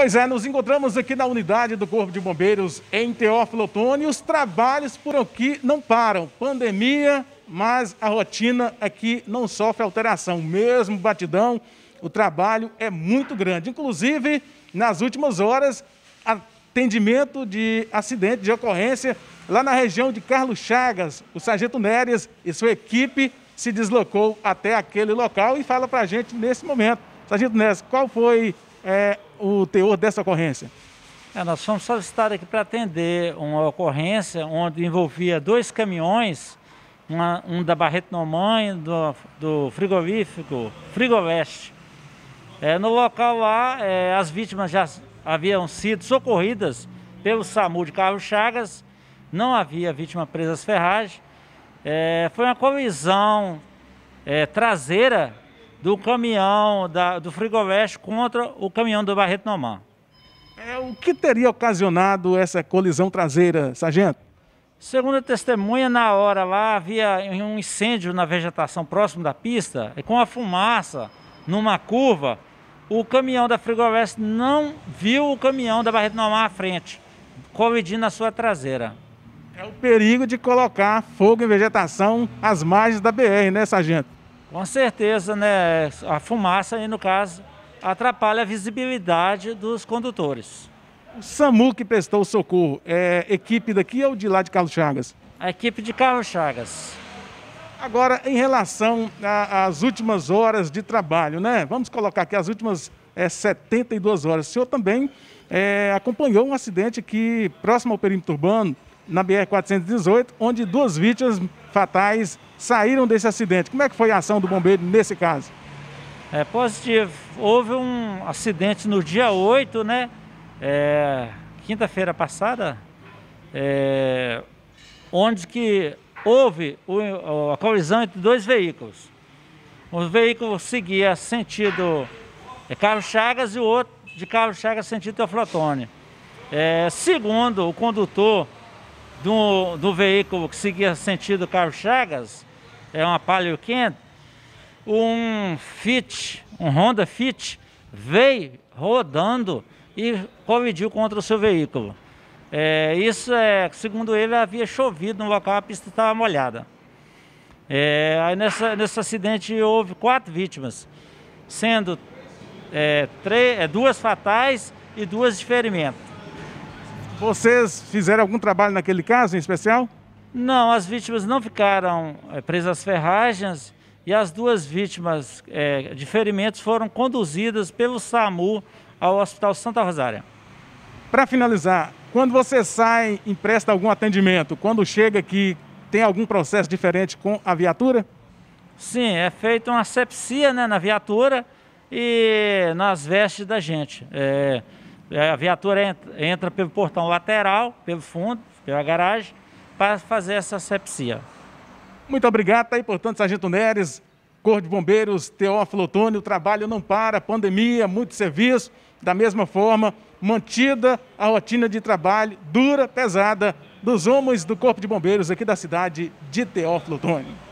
Pois é, nos encontramos aqui na unidade do Corpo de Bombeiros em Teófilo Otoni. Os trabalhos por aqui não param. Pandemia, mas a rotina aqui não sofre alteração. Mesmo batidão, o trabalho é muito grande. Inclusive, nas últimas horas, atendimento de acidente, de ocorrência, lá na região de Carlos Chagas. O Sargento Neres e sua equipe se deslocou até aquele local e fala para a gente nesse momento. Sargento Neres, qual foi é o teor dessa ocorrência? É, nós fomos solicitados aqui para atender uma ocorrência onde envolvia dois caminhões, uma, um da Barreto Nomanha, do, do frigorífico Frigoveste. É, no local lá, é, as vítimas já haviam sido socorridas pelo SAMU de Carlos Chagas, não havia vítima presa às ferragens. É, foi uma colisão é, traseira do caminhão da, do Frigoeste contra o caminhão do Barreto Nomar. É, o que teria ocasionado essa colisão traseira, sargento? Segundo a testemunha, na hora lá havia um incêndio na vegetação próximo da pista e com a fumaça numa curva, o caminhão da Frigoeste não viu o caminhão da Barreto Nomar à frente, colidindo na sua traseira. É o perigo de colocar fogo em vegetação às margens da BR, né, sargento? Com certeza, né? A fumaça aí no caso atrapalha a visibilidade dos condutores. O SAMU que prestou o socorro, é equipe daqui ou de lá de Carlos Chagas? A equipe de Carlos Chagas. Agora, em relação às últimas horas de trabalho, né? Vamos colocar aqui as últimas é, 72 horas. O senhor também é, acompanhou um acidente que próximo ao perímetro urbano, na BR-418, onde duas vítimas fatais saíram desse acidente. Como é que foi a ação do bombeiro nesse caso? É positivo. Houve um acidente no dia 8, né? É, Quinta-feira passada, é, onde que houve o, a colisão entre dois veículos. Um veículo seguia sentido é, Carlos Chagas e o outro de Carlos Chagas sentido Teoflotone. É, segundo o condutor do, do veículo que seguia sentido Carlos Chagas, é uma Palio 500, um Fit, um Honda Fit, veio rodando e colidiu contra o seu veículo. É, isso é, segundo ele, havia chovido no local, a pista estava molhada. É, aí nessa, nesse acidente houve quatro vítimas, sendo é, três, é, duas fatais e duas de ferimento. Vocês fizeram algum trabalho naquele caso em especial? Não, as vítimas não ficaram é, presas às ferragens e as duas vítimas é, de ferimentos foram conduzidas pelo SAMU ao Hospital Santa Rosária. Para finalizar, quando você sai e presta algum atendimento, quando chega aqui, tem algum processo diferente com a viatura? Sim, é feita uma sepsia né, na viatura e nas vestes da gente. É, é, a viatura entra, entra pelo portão lateral, pelo fundo, pela garagem, para fazer essa sepsia. Muito obrigado, está aí, portanto, Sargento Neres, Corpo de Bombeiros, Teófilo Otoni. o trabalho não para, pandemia, muito serviço, da mesma forma, mantida a rotina de trabalho dura, pesada, dos homens do Corpo de Bombeiros aqui da cidade de Teófilo Otoni.